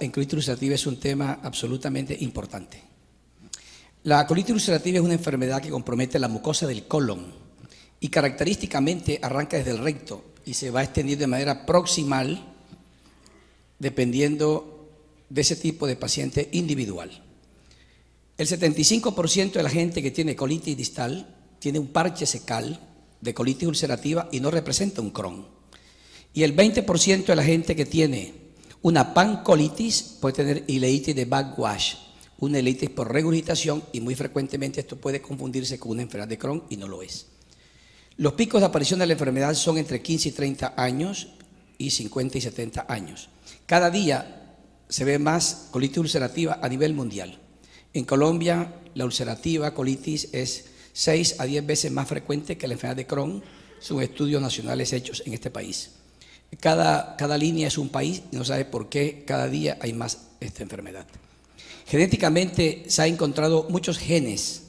en colitis ulcerativa es un tema absolutamente importante. La colitis ulcerativa es una enfermedad que compromete la mucosa del colon y característicamente arranca desde el recto y se va extendiendo de manera proximal dependiendo de ese tipo de paciente individual. El 75% de la gente que tiene colitis distal tiene un parche secal de colitis ulcerativa y no representa un Crohn. Y el 20% de la gente que tiene una pancolitis puede tener ileitis de backwash, una ileitis por regurgitación y muy frecuentemente esto puede confundirse con una enfermedad de Crohn y no lo es. Los picos de aparición de la enfermedad son entre 15 y 30 años y 50 y 70 años. Cada día se ve más colitis ulcerativa a nivel mundial. En Colombia, la ulcerativa colitis es 6 a 10 veces más frecuente que la enfermedad de Crohn, según estudios nacionales hechos en este país. Cada, línea es un país y no sabe por qué cada día hay más esta enfermedad. Genéticamente se han encontrado muchos genes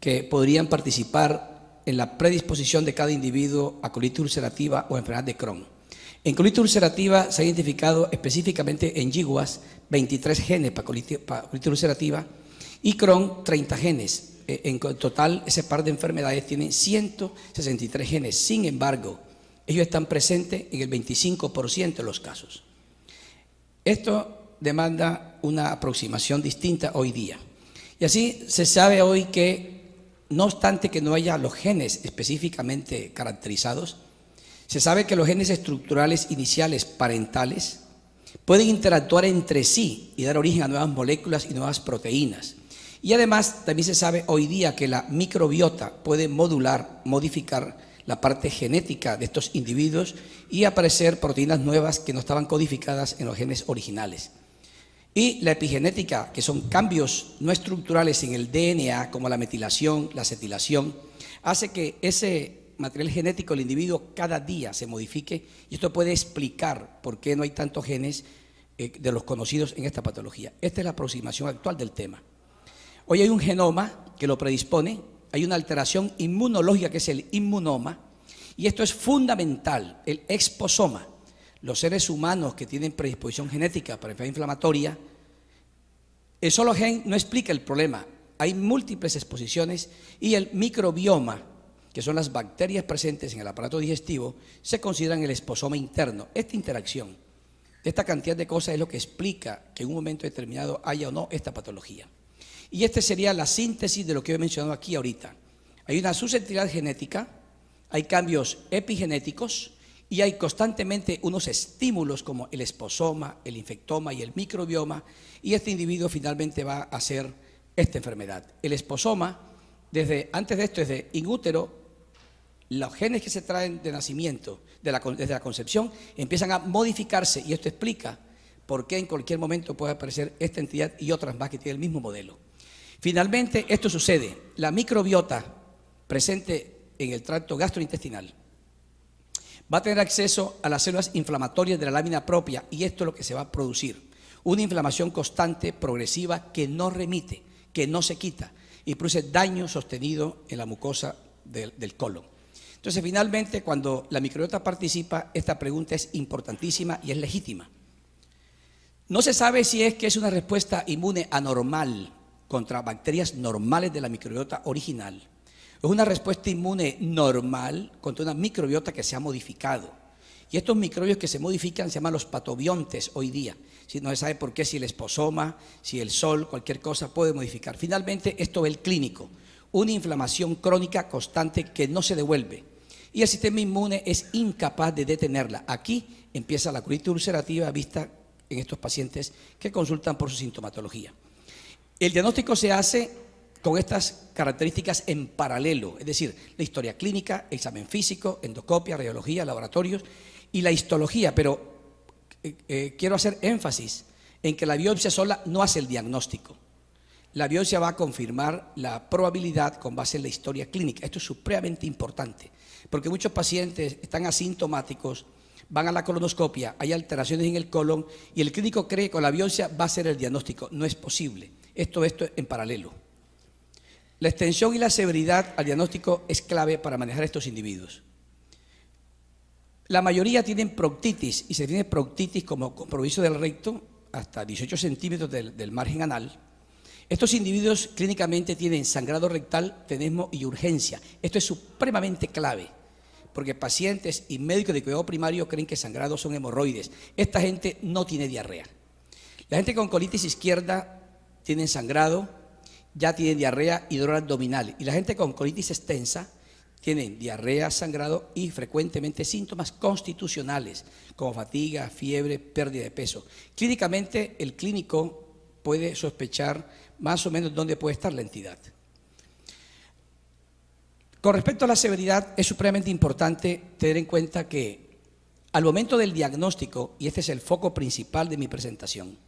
que podrían participar en la predisposición de cada individuo a colitis ulcerativa o enfermedad de Crohn. En colitis ulcerativa se ha identificado específicamente en yiguas 23 genes para colitis, para colitis ulcerativa y Crohn 30 genes. E, en total, ese par de enfermedades tienen 163 genes. Sin embargo, ellos están presentes en el 25% de los casos. Esto demanda una aproximación distinta hoy día. Y así se sabe hoy que, no obstante que no haya los genes específicamente caracterizados, se sabe que los genes estructurales iniciales parentales pueden interactuar entre sí y dar origen a nuevas moléculas y nuevas proteínas. Y además también se sabe hoy día que la microbiota puede modular, modificar la parte genética de estos individuos y aparecer proteínas nuevas que no estaban codificadas en los genes originales. Y la epigenética, que son cambios no estructurales en el DNA, como la metilación, la acetilación, hace que ese material genético del individuo cada día se modifique y esto puede explicar por qué no hay tantos genes eh, de los conocidos en esta patología. Esta es la aproximación actual del tema. Hoy hay un genoma que lo predispone hay una alteración inmunológica que es el inmunoma, y esto es fundamental, el exposoma. Los seres humanos que tienen predisposición genética para enfermedad inflamatoria, el solo gen no explica el problema. Hay múltiples exposiciones y el microbioma, que son las bacterias presentes en el aparato digestivo, se consideran el exposoma interno. Esta interacción, esta cantidad de cosas es lo que explica que en un momento determinado haya o no esta patología. Y esta sería la síntesis de lo que he mencionado aquí ahorita. Hay una susceptibilidad genética, hay cambios epigenéticos y hay constantemente unos estímulos como el esposoma, el infectoma y el microbioma y este individuo finalmente va a hacer esta enfermedad. El esposoma, desde antes de esto, desde ingútero, los genes que se traen de nacimiento, desde la concepción, empiezan a modificarse y esto explica por qué en cualquier momento puede aparecer esta entidad y otras más que tienen el mismo modelo. Finalmente, esto sucede. La microbiota presente en el tracto gastrointestinal va a tener acceso a las células inflamatorias de la lámina propia y esto es lo que se va a producir. Una inflamación constante, progresiva, que no remite, que no se quita y produce daño sostenido en la mucosa del, del colon. Entonces, finalmente, cuando la microbiota participa, esta pregunta es importantísima y es legítima. No se sabe si es que es una respuesta inmune anormal contra bacterias normales de la microbiota original. Es una respuesta inmune normal contra una microbiota que se ha modificado. Y estos microbios que se modifican se llaman los patobiontes hoy día. Si no se sabe por qué, si el esposoma, si el sol, cualquier cosa puede modificar. Finalmente, esto es el clínico, una inflamación crónica constante que no se devuelve. Y el sistema inmune es incapaz de detenerla. Aquí empieza la colitis ulcerativa vista en estos pacientes que consultan por su sintomatología. El diagnóstico se hace con estas características en paralelo, es decir, la historia clínica, examen físico, endoscopia, radiología, laboratorios y la histología, pero eh, eh, quiero hacer énfasis en que la biopsia sola no hace el diagnóstico. La biopsia va a confirmar la probabilidad con base en la historia clínica. Esto es supremamente importante, porque muchos pacientes están asintomáticos, van a la colonoscopia, hay alteraciones en el colon y el clínico cree que con la biopsia va a ser el diagnóstico. No es posible esto, esto en paralelo. La extensión y la severidad al diagnóstico es clave para manejar estos individuos. La mayoría tienen proctitis y se tiene proctitis como compromiso del recto hasta 18 centímetros del, margen anal. Estos individuos clínicamente tienen sangrado rectal, tenesmo y urgencia. Esto es supremamente clave porque pacientes y médicos de cuidado primario creen que sangrado son hemorroides. Esta gente no tiene diarrea. La gente con colitis izquierda tienen sangrado, ya tienen diarrea y dolor abdominal. Y la gente con colitis extensa tienen diarrea, sangrado y frecuentemente síntomas constitucionales como fatiga, fiebre, pérdida de peso. Clínicamente, el clínico puede sospechar más o menos dónde puede estar la entidad. Con respecto a la severidad, es supremamente importante tener en cuenta que al momento del diagnóstico, y este es el foco principal de mi presentación,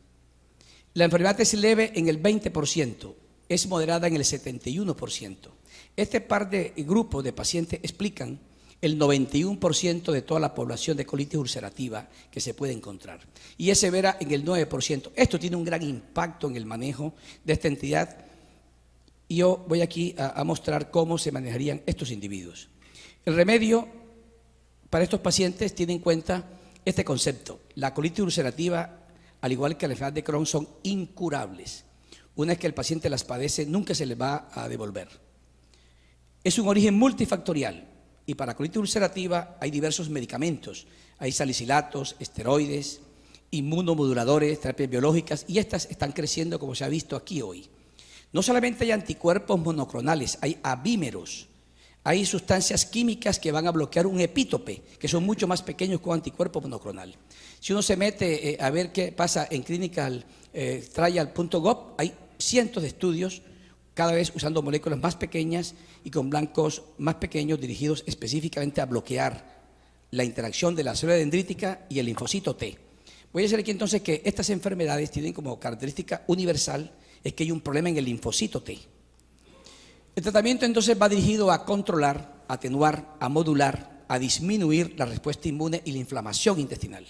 la enfermedad es leve en el 20%, es moderada en el 71%. Este par de grupos de pacientes explican el 91% de toda la población de colitis ulcerativa que se puede encontrar. Y es severa en el 9%. Esto tiene un gran impacto en el manejo de esta entidad. Y yo voy aquí a, a mostrar cómo se manejarían estos individuos. El remedio para estos pacientes tiene en cuenta este concepto. La colitis ulcerativa al igual que la enfermedad de Crohn, son incurables. Una vez que el paciente las padece, nunca se les va a devolver. Es un origen multifactorial y para colitis ulcerativa hay diversos medicamentos. Hay salicilatos, esteroides, inmunomoduladores, terapias biológicas y estas están creciendo como se ha visto aquí hoy. No solamente hay anticuerpos monoclonales, hay abímeros. Hay sustancias químicas que van a bloquear un epítope, que son mucho más pequeños que un anticuerpo monoclonal. Si uno se mete eh, a ver qué pasa en clinicaltrial.gov, eh, hay cientos de estudios, cada vez usando moléculas más pequeñas y con blancos más pequeños dirigidos específicamente a bloquear la interacción de la célula dendrítica y el linfocito T. Voy a decir aquí entonces que estas enfermedades tienen como característica universal es que hay un problema en el linfocito T. El tratamiento entonces va dirigido a controlar, atenuar, a modular, a disminuir la respuesta inmune y la inflamación intestinal.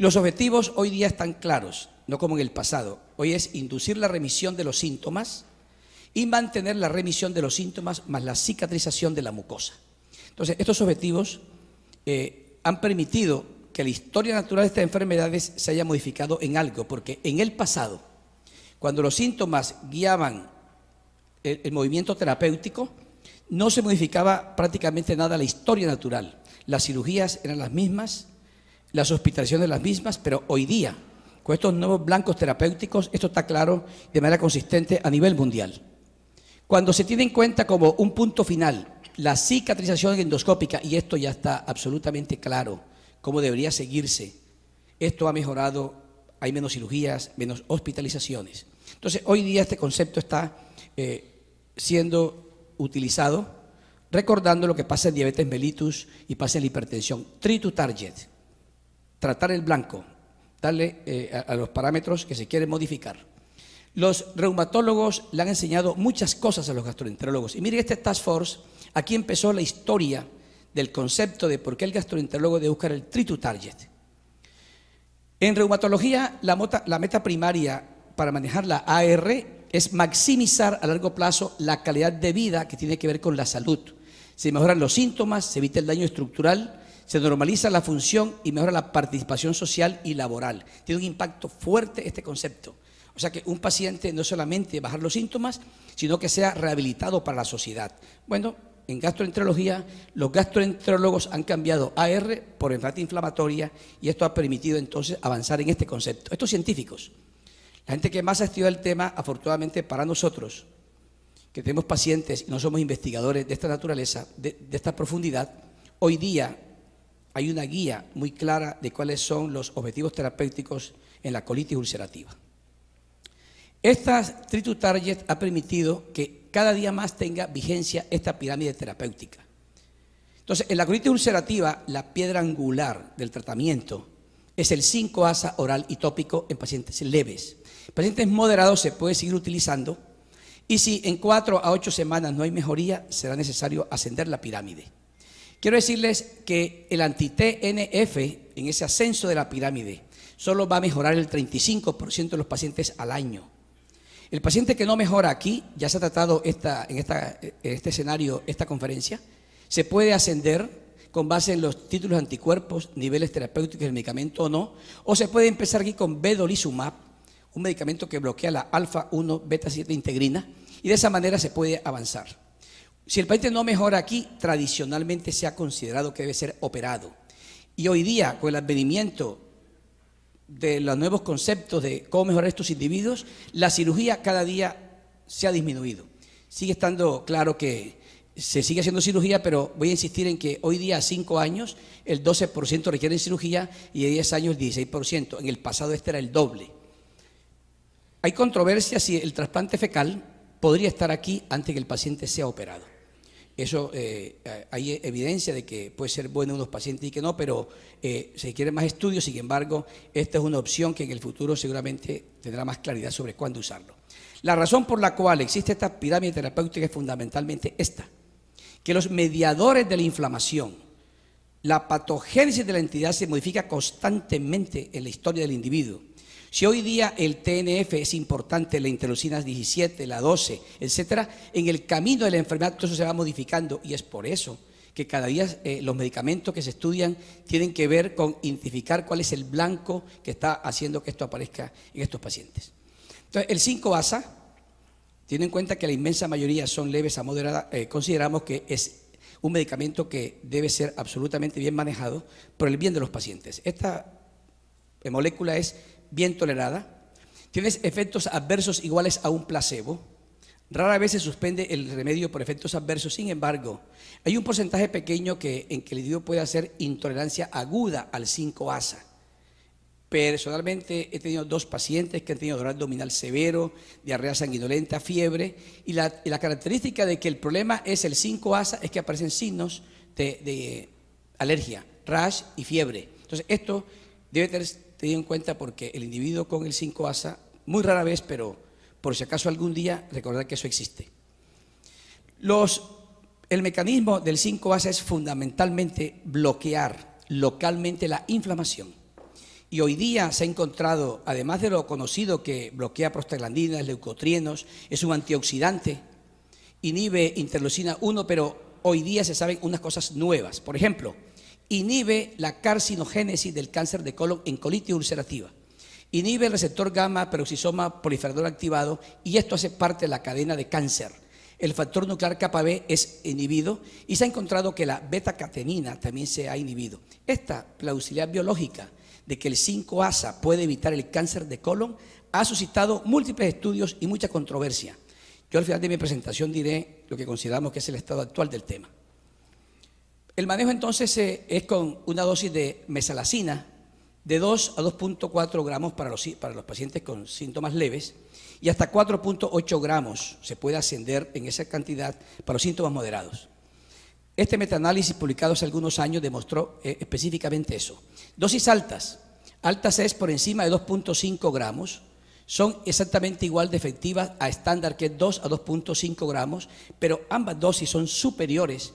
Los objetivos hoy día están claros, no como en el pasado. Hoy es inducir la remisión de los síntomas y mantener la remisión de los síntomas más la cicatrización de la mucosa. Entonces, estos objetivos eh, han permitido que la historia natural de estas enfermedades se haya modificado en algo, porque en el pasado, cuando los síntomas guiaban el movimiento terapéutico, no se modificaba prácticamente nada la historia natural. Las cirugías eran las mismas, las hospitalizaciones de las mismas, pero hoy día, con estos nuevos blancos terapéuticos, esto está claro de manera consistente a nivel mundial. Cuando se tiene en cuenta como un punto final la cicatrización endoscópica, y esto ya está absolutamente claro, cómo debería seguirse, esto ha mejorado, hay menos cirugías, menos hospitalizaciones. Entonces, hoy día este concepto está eh, siendo utilizado recordando lo que pasa en diabetes mellitus y pasa en la hipertensión. Tree target tratar el blanco, darle eh, a, los parámetros que se quieren modificar. Los reumatólogos le han enseñado muchas cosas a los gastroenterólogos. Y mire, este Task Force, aquí empezó la historia del concepto de por qué el gastroenterólogo debe buscar el tritu target. En reumatología, la, la meta primaria para manejar la AR es maximizar a largo plazo la calidad de vida que tiene que ver con la salud. Se mejoran los síntomas, se evita el daño estructural, se normaliza la función y mejora la participación social y laboral. Tiene un impacto fuerte este concepto. O sea que un paciente no solamente bajar los síntomas, sino que sea rehabilitado para la sociedad. Bueno, en gastroenterología, los gastroenterólogos han cambiado AR por enfermedad inflamatoria y esto ha permitido entonces avanzar en este concepto. Estos científicos, la gente que más ha estudiado el tema, afortunadamente para nosotros, que tenemos pacientes y no somos investigadores de esta naturaleza, de, de esta profundidad, hoy día hay una guía muy clara de cuáles son los objetivos terapéuticos en la colitis ulcerativa. Esta Tritu Target ha permitido que cada día más tenga vigencia esta pirámide terapéutica. Entonces, en la colitis ulcerativa, la piedra angular del tratamiento es el 5-ASA oral y tópico en pacientes leves. En pacientes moderados se puede seguir utilizando y si en 4 a 8 semanas no hay mejoría, será necesario ascender la pirámide. Quiero decirles que el anti-TNF en ese ascenso de la pirámide solo va a mejorar el 35% de los pacientes al año. El paciente que no mejora aquí, ya se ha tratado esta, en, este escenario, esta conferencia, se puede ascender con base en los títulos anticuerpos, niveles terapéuticos del medicamento o no, o se puede empezar aquí con vedolizumab, un medicamento que bloquea la alfa-1 beta-7 integrina, y de esa manera se puede avanzar. Si el paciente no mejora aquí, tradicionalmente se ha considerado que debe ser operado. Y hoy día, con el advenimiento de los nuevos conceptos de cómo mejorar estos individuos, la cirugía cada día se ha disminuido. Sigue estando claro que se sigue haciendo cirugía, pero voy a insistir en que hoy día, a 5 años, el 12% requiere cirugía y a 10 años el 16%. En el pasado este era el doble. Hay controversia si el trasplante fecal podría estar aquí antes que el paciente sea operado. Eso, eh, hay evidencia de que puede ser bueno en unos pacientes y que no, pero eh, se quieren más estudios, sin embargo, esta es una opción que en el futuro seguramente tendrá más claridad sobre cuándo usarlo. La razón por la cual existe esta pirámide terapéutica es fundamentalmente esta, que los mediadores de la inflamación, la patogénesis de la entidad se modifica constantemente en la historia del individuo si hoy día el TNF es importante, la interleucina 17, la 12, etcétera, en el camino de la enfermedad todo eso se va modificando y es por eso que cada día eh, los medicamentos que se estudian tienen que ver con identificar cuál es el blanco que está haciendo que esto aparezca en estos pacientes. Entonces, el 5 ASA, tiene en cuenta que la inmensa mayoría son leves a moderadas, eh, consideramos que es un medicamento que debe ser absolutamente bien manejado por el bien de los pacientes. Esta molécula es bien tolerada, tienes efectos adversos iguales a un placebo, rara vez se suspende el remedio por efectos adversos, sin embargo, hay un porcentaje pequeño que, en que el individuo puede hacer intolerancia aguda al 5-ASA. Personalmente he tenido dos pacientes que han tenido dolor abdominal severo, diarrea sanguinolenta, fiebre, y la, característica de que el problema es el 5-ASA es que aparecen signos de, de alergia, rash y fiebre. Entonces, esto debe tener tenido en cuenta porque el individuo con el 5-ASA, muy rara vez, pero por si acaso algún día, recordar que eso existe. Los, el mecanismo del 5-ASA es fundamentalmente bloquear localmente la inflamación. Y hoy día se ha encontrado, además de lo conocido que bloquea prostaglandinas, leucotrienos, es un antioxidante, inhibe interleucina 1, pero hoy día se saben unas cosas nuevas. Por ejemplo, inhibe la carcinogénesis del cáncer de colon en colitis ulcerativa. Inhibe el receptor gamma peroxisoma proliferador activado y esto hace parte de la cadena de cáncer. El factor nuclear KB es inhibido y se ha encontrado que la beta-catenina también se ha inhibido. Esta plausibilidad biológica de que el 5-ASA puede evitar el cáncer de colon ha suscitado múltiples estudios y mucha controversia. Yo al final de mi presentación diré lo que consideramos que es el estado actual del tema. El manejo entonces eh, es con una dosis de mesalacina de 2 a 2.4 gramos para los, para los pacientes con síntomas leves y hasta 4.8 gramos se puede ascender en esa cantidad para los síntomas moderados. Este metaanálisis publicado hace algunos años demostró eh, específicamente eso. Dosis altas. Altas es por encima de 2.5 gramos. Son exactamente igual de efectivas a estándar que 2 a 2.5 gramos, pero ambas dosis son superiores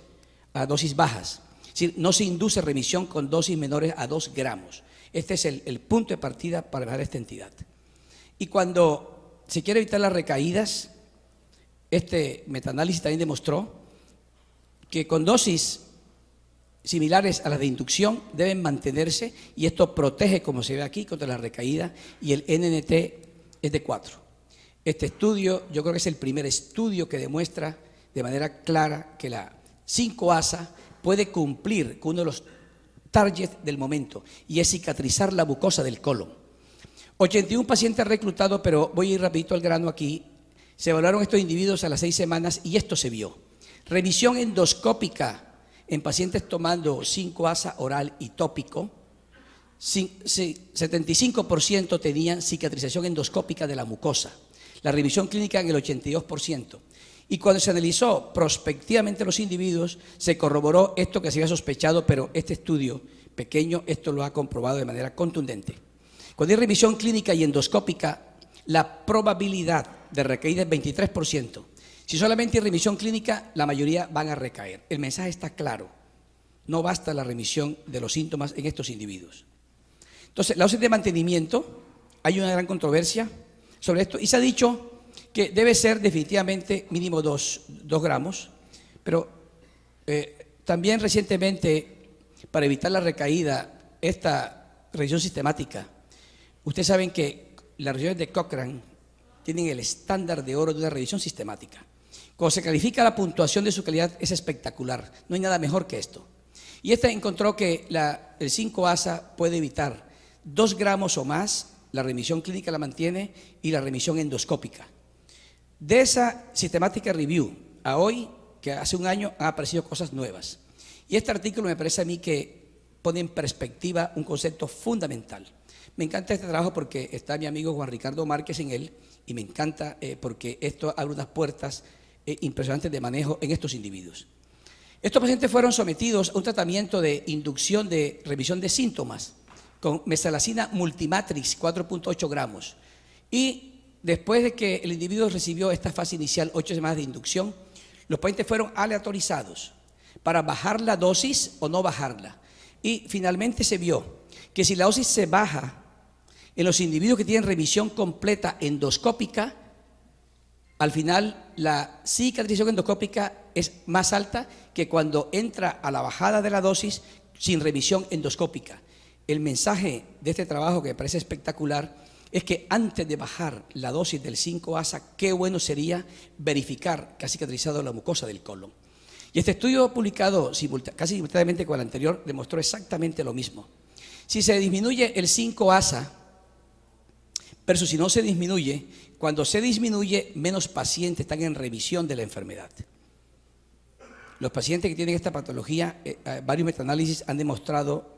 a dosis bajas. Es decir, no se induce remisión con dosis menores a 2 gramos. Este es el, punto de partida para bajar esta entidad. Y cuando se quiere evitar las recaídas, este metaanálisis también demostró que con dosis similares a las de inducción deben mantenerse y esto protege, como se ve aquí, contra la recaída y el NNT es de 4. Este estudio yo creo que es el primer estudio que demuestra de manera clara que la 5 asa puede cumplir con uno de los targets del momento y es cicatrizar la mucosa del colon. 81 pacientes reclutados, pero voy a ir rapidito al grano aquí. Se evaluaron estos individuos a las seis semanas y esto se vio. Revisión endoscópica en pacientes tomando 5 asa oral y tópico. 75% tenían cicatrización endoscópica de la mucosa. La revisión clínica en el 82%. Y cuando se analizó prospectivamente los individuos, se corroboró esto que se había sospechado, pero este estudio pequeño esto lo ha comprobado de manera contundente. Cuando hay revisión clínica y endoscópica, la probabilidad de recaída es 23%. Si solamente hay remisión clínica, la mayoría van a recaer. El mensaje está claro. No basta la remisión de los síntomas en estos individuos. Entonces, la dosis de mantenimiento, hay una gran controversia sobre esto y se ha dicho que debe ser definitivamente mínimo dos gramos, pero eh, también recientemente, para evitar la recaída, esta revisión sistemática, ustedes saben que las revisiones de Cochrane tienen el estándar de oro de una revisión sistemática. Cuando se califica la puntuación de su calidad es espectacular, no hay nada mejor que esto. Y esta encontró que la, el 5ASA puede evitar 2 gramos o más, la remisión clínica la mantiene y la remisión endoscópica. De esa sistemática review a hoy, que hace un año han aparecido cosas nuevas. Y este artículo me parece a mí que pone en perspectiva un concepto fundamental. Me encanta este trabajo porque está mi amigo Juan Ricardo Márquez en él y me encanta eh, porque esto abre unas puertas eh, impresionantes de manejo en estos individuos. Estos pacientes fueron sometidos a un tratamiento de inducción de revisión de síntomas con mesalacina multimatrix 4.8 gramos y Después de que el individuo recibió esta fase inicial, ocho semanas de inducción, los pacientes fueron aleatorizados para bajar la dosis o no bajarla. Y finalmente se vio que si la dosis se baja en los individuos que tienen revisión completa endoscópica, al final la cicatrización endoscópica es más alta que cuando entra a la bajada de la dosis sin revisión endoscópica. El mensaje de este trabajo que me parece espectacular es que antes de bajar la dosis del 5-ASA, qué bueno sería verificar que ha cicatrizado la mucosa del colon. Y este estudio publicado casi simultáneamente con el anterior demostró exactamente lo mismo. Si se disminuye el 5-ASA pero si no se disminuye, cuando se disminuye, menos pacientes están en revisión de la enfermedad. Los pacientes que tienen esta patología, eh, eh, varios metaanálisis han demostrado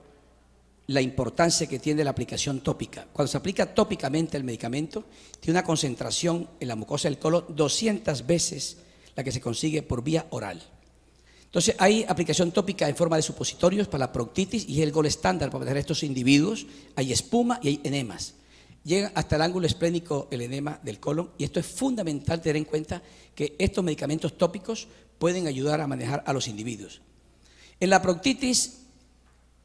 la importancia que tiene la aplicación tópica. Cuando se aplica tópicamente el medicamento, tiene una concentración en la mucosa del colon 200 veces la que se consigue por vía oral. Entonces, hay aplicación tópica en forma de supositorios para la proctitis y es el gol estándar para manejar estos individuos. Hay espuma y hay enemas. Llega hasta el ángulo esplénico el enema del colon y esto es fundamental tener en cuenta que estos medicamentos tópicos pueden ayudar a manejar a los individuos. En la proctitis,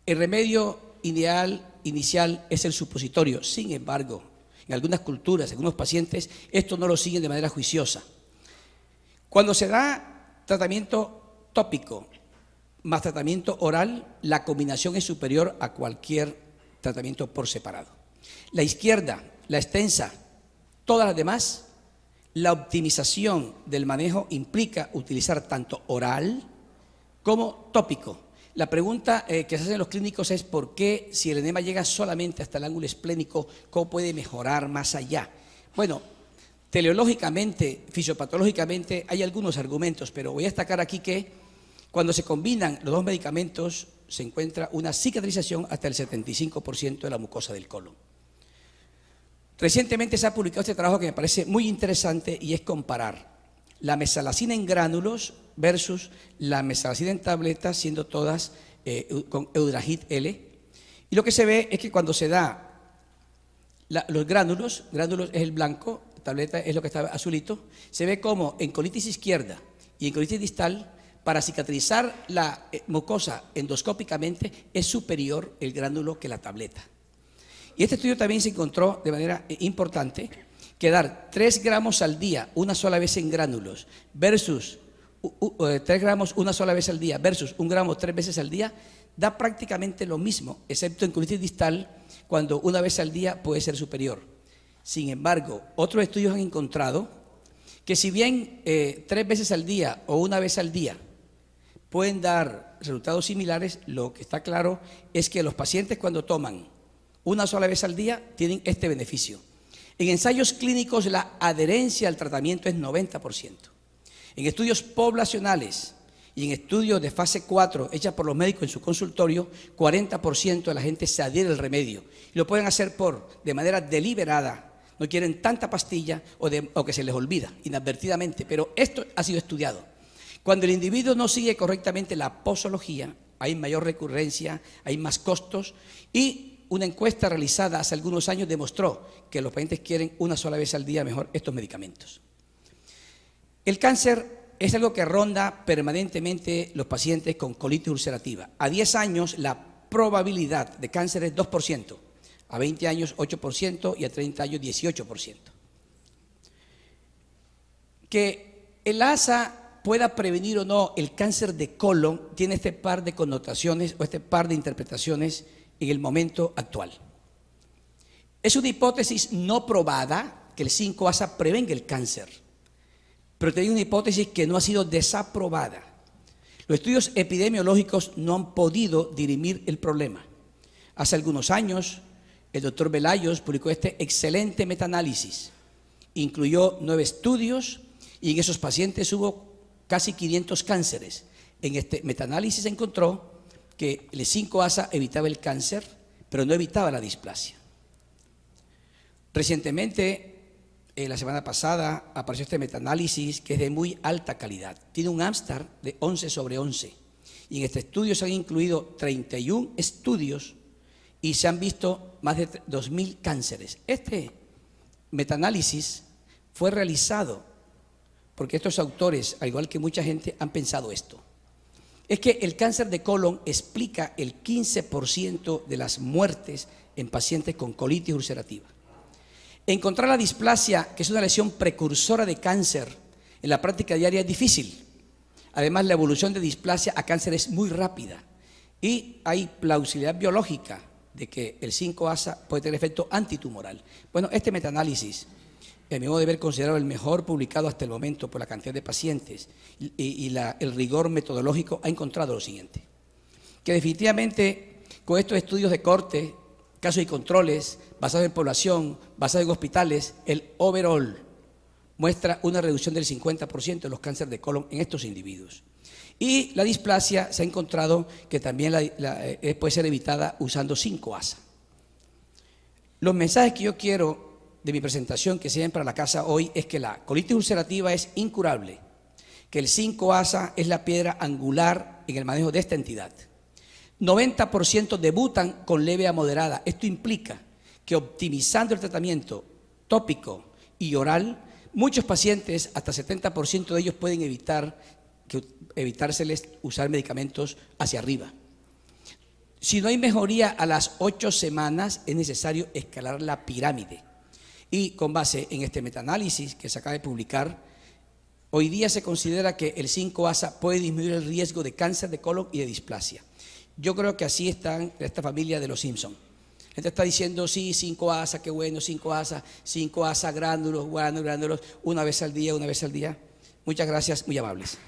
el remedio ideal inicial es el supositorio. Sin embargo, en algunas culturas, en algunos pacientes, esto no lo siguen de manera juiciosa. Cuando se da tratamiento tópico más tratamiento oral, la combinación es superior a cualquier tratamiento por separado. La izquierda, la extensa, todas las demás, la optimización del manejo implica utilizar tanto oral como tópico la pregunta eh, que se hacen los clínicos es por qué si el enema llega solamente hasta el ángulo esplénico, ¿cómo puede mejorar más allá? Bueno, teleológicamente, fisiopatológicamente hay algunos argumentos, pero voy a destacar aquí que cuando se combinan los dos medicamentos se encuentra una cicatrización hasta el 75% de la mucosa del colon. Recientemente se ha publicado este trabajo que me parece muy interesante y es comparar la mesalacina en gránulos versus la mesalacida en tableta, siendo todas eh, con Eudragit L. Y lo que se ve es que cuando se da los gránulos, gránulos es el blanco, tableta es lo que está azulito, se ve como en colitis izquierda y en colitis distal, para cicatrizar la eh, mucosa endoscópicamente es superior el gránulo que la tableta. Y este estudio también se encontró de manera eh, importante que dar 3 gramos al día una sola vez en gránulos versus 3 eh, gramos una sola vez al día versus un gramo tres veces al día, da prácticamente lo mismo, excepto en colitis distal, cuando una vez al día puede ser superior. Sin embargo, otros estudios han encontrado que si bien eh, tres veces al día o una vez al día pueden dar resultados similares, lo que está claro es que los pacientes cuando toman una sola vez al día tienen este beneficio. En ensayos clínicos la adherencia al tratamiento es 90%. En estudios poblacionales y en estudios de fase 4 hechas por los médicos en su consultorio, 40% de la gente se adhiere al remedio. lo pueden hacer por, de manera deliberada. No quieren tanta pastilla o, o que se les olvida inadvertidamente, pero esto ha sido estudiado. Cuando el individuo no sigue correctamente la posología, hay mayor recurrencia, hay más costos y una encuesta realizada hace algunos años demostró que los pacientes quieren una sola vez al día mejor estos medicamentos. El cáncer es algo que ronda permanentemente los pacientes con colitis ulcerativa. A 10 años la probabilidad de cáncer es 2%, a 20 años 8% y a 30 años 18%. Que el ASA pueda prevenir o no el cáncer de colon tiene este par de connotaciones o este par de interpretaciones en el momento actual. Es una hipótesis no probada que el 5-ASA prevenga el cáncer pero tenía una hipótesis que no ha sido desaprobada. Los estudios epidemiológicos no han podido dirimir el problema. Hace algunos años, el doctor Velayos publicó este excelente metaanálisis. Incluyó nueve estudios y en esos pacientes hubo casi 500 cánceres. En este metaanálisis se encontró que el 5-ASA e evitaba el cáncer, pero no evitaba la displasia. Recientemente eh, la semana pasada apareció este metaanálisis que es de muy alta calidad. Tiene un Amstar de 11 sobre 11. Y en este estudio se han incluido 31 estudios y se han visto más de 2.000 cánceres. Este metaanálisis fue realizado porque estos autores, al igual que mucha gente, han pensado esto. Es que el cáncer de colon explica el 15% de las muertes en pacientes con colitis ulcerativa. Encontrar la displasia, que es una lesión precursora de cáncer, en la práctica diaria es difícil. Además, la evolución de displasia a cáncer es muy rápida y hay plausibilidad biológica de que el 5-ASA puede tener efecto antitumoral. Bueno, este metaanálisis, modo de ver considerado el mejor publicado hasta el momento por la cantidad de pacientes y, el rigor metodológico, ha encontrado lo siguiente, que definitivamente con estos estudios de corte casos y controles, basado en población, basado en hospitales, el overall muestra una reducción del 50% de los cánceres de colon en estos individuos. Y la displasia se ha encontrado que también eh, eh, puede ser evitada usando 5-ASA. Los mensajes que yo quiero de mi presentación que se para la casa hoy es que la colitis ulcerativa es incurable, que el 5-ASA es la piedra angular en el manejo de esta entidad 90% debutan con leve a moderada. Esto implica que optimizando el tratamiento tópico y oral, muchos pacientes, hasta 70% de ellos pueden evitar usar medicamentos hacia arriba. Si no hay mejoría a las 8 semanas, es necesario escalar la pirámide. Y con base en este metaanálisis que se acaba de publicar, hoy día se considera que el 5-ASA puede disminuir el riesgo de cáncer de colon y de displasia. Yo creo que así están esta familia de los Simpson. La gente está diciendo, sí, cinco asas, qué bueno, cinco asas, cinco asas, gránulos, bueno, grándulos, una vez al día, una vez al día. Muchas gracias, muy amables.